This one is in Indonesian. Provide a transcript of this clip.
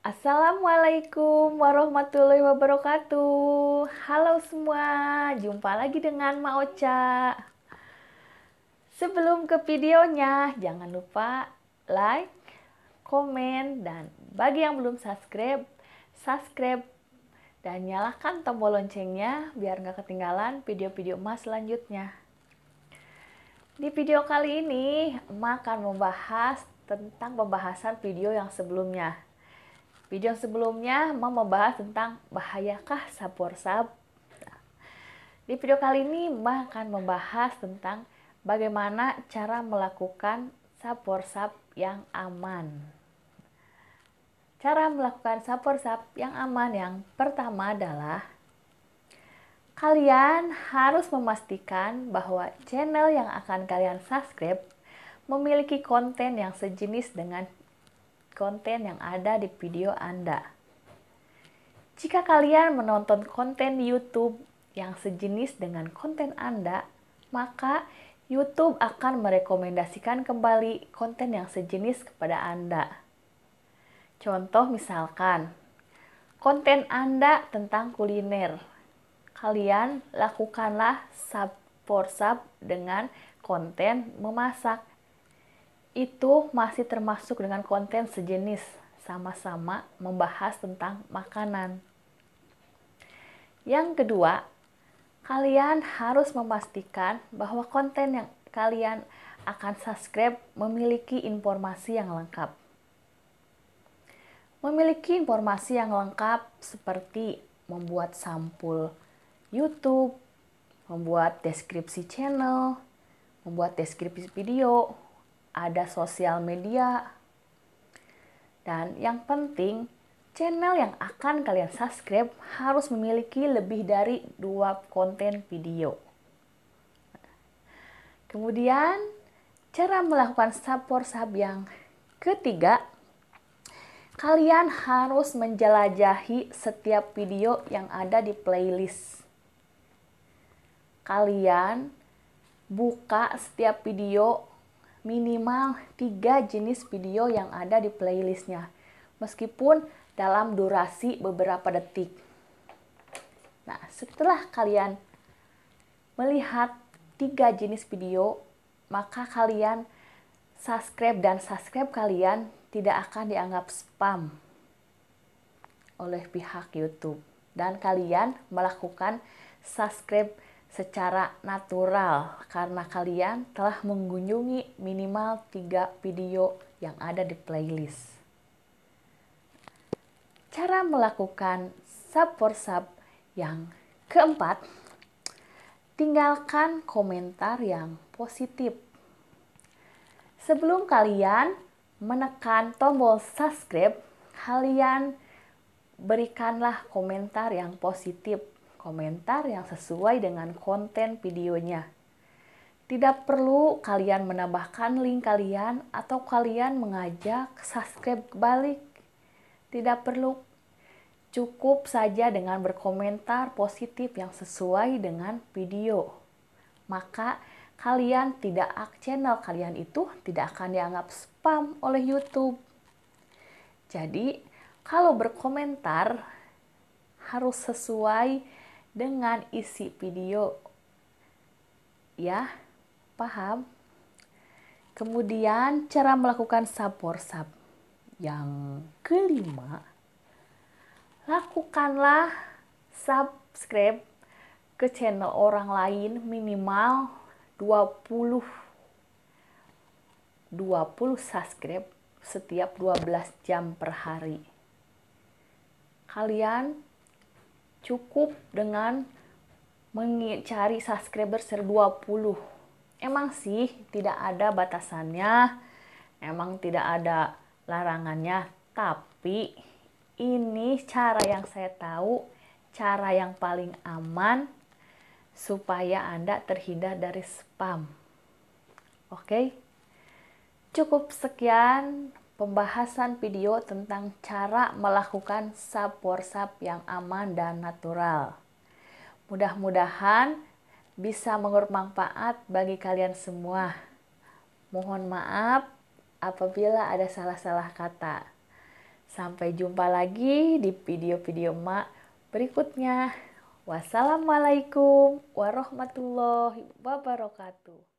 Assalamualaikum warahmatullahi wabarakatuh. Halo semua, jumpa lagi dengan Ma Ocha. Sebelum ke videonya, jangan lupa like, komen, dan bagi yang belum subscribe, subscribe dan nyalakan tombol loncengnya biar nggak ketinggalan video-video emas selanjutnya. Di video kali ini, emak akan membahas tentang pembahasan video yang sebelumnya, Video sebelumnya Mama membahas tentang bahayakah sabur sab. Di video kali ini Mama akan membahas tentang bagaimana cara melakukan sabur-sab yang aman. Cara melakukan sabur-sab yang aman yang pertama adalah kalian harus memastikan bahwa channel yang akan kalian subscribe memiliki konten yang sejenis dengan konten yang ada di video Anda. Jika kalian menonton konten YouTube yang sejenis dengan konten Anda, maka YouTube akan merekomendasikan kembali konten yang sejenis kepada Anda. Contoh misalkan, konten Anda tentang kuliner. Kalian lakukanlah sub for sub dengan konten memasak itu masih termasuk dengan konten sejenis, sama-sama membahas tentang makanan. Yang kedua, kalian harus memastikan bahwa konten yang kalian akan subscribe memiliki informasi yang lengkap. Memiliki informasi yang lengkap seperti membuat sampul YouTube, membuat deskripsi channel, membuat deskripsi video, ada sosial media. Dan yang penting, channel yang akan kalian subscribe harus memiliki lebih dari dua konten video. Kemudian, cara melakukan support sub yang ketiga, kalian harus menjelajahi setiap video yang ada di playlist. Kalian buka setiap video minimal tiga jenis video yang ada di playlistnya, meskipun dalam durasi beberapa detik. Nah, setelah kalian melihat tiga jenis video, maka kalian subscribe dan subscribe kalian tidak akan dianggap spam oleh pihak YouTube dan kalian melakukan subscribe secara natural karena kalian telah mengunjungi minimal tiga video yang ada di playlist. Cara melakukan sub for sub yang keempat, tinggalkan komentar yang positif. Sebelum kalian menekan tombol subscribe, kalian berikanlah komentar yang positif komentar yang sesuai dengan konten videonya. Tidak perlu kalian menambahkan link kalian atau kalian mengajak subscribe balik. Tidak perlu Cukup saja dengan berkomentar positif yang sesuai dengan video. Maka kalian tidak channel kalian itu tidak akan dianggap spam oleh YouTube. Jadi, kalau berkomentar harus sesuai dengan isi video. Ya, paham? Kemudian cara melakukan sub for sub. Yang kelima, lakukanlah subscribe ke channel orang lain minimal 20 20 subscribe setiap 12 jam per hari. Kalian cukup dengan mencari subscriber 120. Emang sih tidak ada batasannya, emang tidak ada larangannya, tapi ini cara yang saya tahu, cara yang paling aman supaya Anda terhindar dari spam. Oke. Okay? Cukup sekian pembahasan video tentang cara melakukan sapor-sap yang aman dan natural. Mudah-mudahan bisa bermanfaat bagi kalian semua. Mohon maaf apabila ada salah-salah kata. Sampai jumpa lagi di video-video Mak berikutnya. Wassalamualaikum warahmatullahi wabarakatuh.